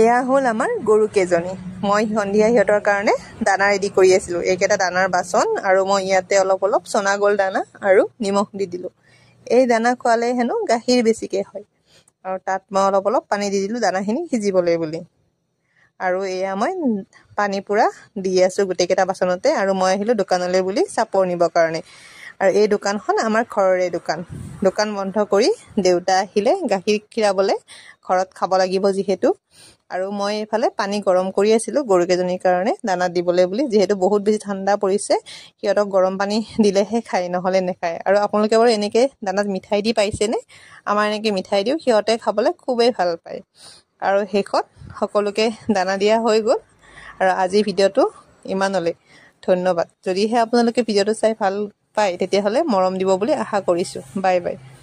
এয়া হল আমাৰ গৰু কেজনী মই সন্ধিয়া সিহঁতৰ কাৰণে দানা ৰেডি কৰি আছিলোঁ এইকেইটা দানাৰ বাচন আৰু মই ইয়াতে অলপ অলপ চনাগল দানা আৰু নিমখ দি দিলোঁ এই দানা খোৱালে হেনো গাখীৰ বেছিকৈ হয় আৰু তাত মই অলপ অলপ পানী দি দিলোঁ দানাখিনি সিজিবলৈ বুলি আৰু এয়া মই পানী পূৰা দি আছোঁ গোটেইকেইটা বাচনতে আৰু মই আহিলোঁ দোকানলৈ বুলি চাপৰ নিবৰ কাৰণে আৰু এই দোকানখন আমাৰ ঘৰৰে দোকান দোকান বন্ধ কৰি দেউতা আহিলে গাখীৰ খীৰাবলৈ ঘৰত খাব লাগিব যিহেতু আৰু মই এইফালে পানী গৰম কৰি আছিলোঁ গৰুকেইজনীৰ কাৰণে দানা দিবলৈ বুলি যিহেতু বহুত বেছি ঠাণ্ডা পৰিছে সিহঁতক গৰম পানী দিলেহে খায় নহ'লে নেখায় আৰু আপোনালোকে বাৰু এনেকৈ দানাত মিঠাই দি পাইছেনে আমাৰ এনেকৈ মিঠাই দিওঁ সিহঁতে খাবলৈ খুবেই ভাল পায় আৰু শেষত সকলোকে দানা দিয়া হৈ গ'ল আৰু আজিৰ ভিডিঅ'টো ইমানলৈ ধন্যবাদ যদিহে আপোনালোকে ভিডিঅ'টো চাই ভাল পায় তেতিয়াহ'লে মৰম দিব বুলি আশা কৰিছোঁ বাই বাই